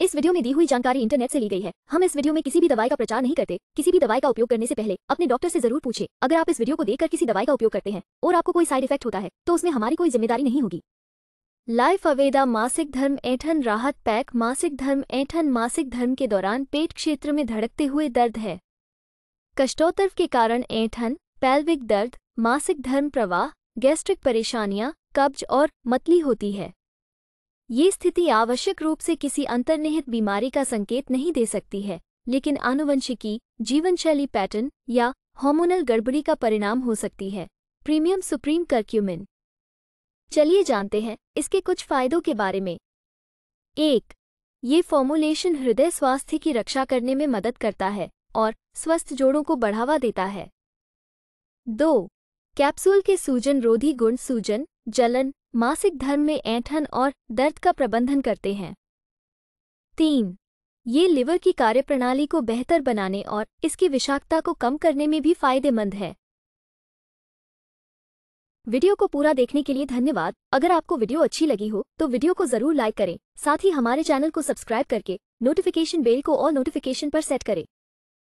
इस वीडियो में दी हुई जानकारी इंटरनेट से ली गई है हम इस वीडियो में किसी भी दवाई का प्रचार नहीं करते किसी भी दवाई का उपयोग करने से पहले अपने डॉक्टर से जरूर पूछे अगर आप इस वीडियो को देखकर किसी दवाई का उपयोग करते हैं और आपको कोई साइड इफेक्ट होता है तो उसमें हमारी कोई जिम्मेदारी नहीं होगी लाइफ अवेदा मासिक धर्म ऐठन राहत पैक मासिक धर्म ऐठन मासिक धर्म के दौरान पेट क्षेत्र में धड़कते हुए दर्द है कष्टोत्तर के कारण ऐठन पैल्विक दर्द मासिक धर्म प्रवाह गैस्ट्रिक परेशानियां कब्ज और मतली होती है ये स्थिति आवश्यक रूप से किसी अंतर्निहित बीमारी का संकेत नहीं दे सकती है लेकिन आनुवंशिकी जीवनशैली पैटर्न या हॉर्मोनल गड़बड़ी का परिणाम हो सकती है प्रीमियम सुप्रीम कर्क्यूमिन चलिए जानते हैं इसके कुछ फायदों के बारे में एक ये फॉर्मुलेशन हृदय स्वास्थ्य की रक्षा करने में मदद करता है और स्वस्थ जोड़ों को बढ़ावा देता है दो कैप्सूल के सूजन रोधी गुण सूजन जलन मासिक धर्म में ऐंठन और दर्द का प्रबंधन करते हैं तीन ये लिवर की कार्यप्रणाली को बेहतर बनाने और इसकी विषाक्तता को कम करने में भी फायदेमंद है वीडियो को पूरा देखने के लिए धन्यवाद अगर आपको वीडियो अच्छी लगी हो तो वीडियो को जरूर लाइक करें साथ ही हमारे चैनल को सब्सक्राइब करके नोटिफिकेशन बेल को और नोटिफिकेशन पर सेट करें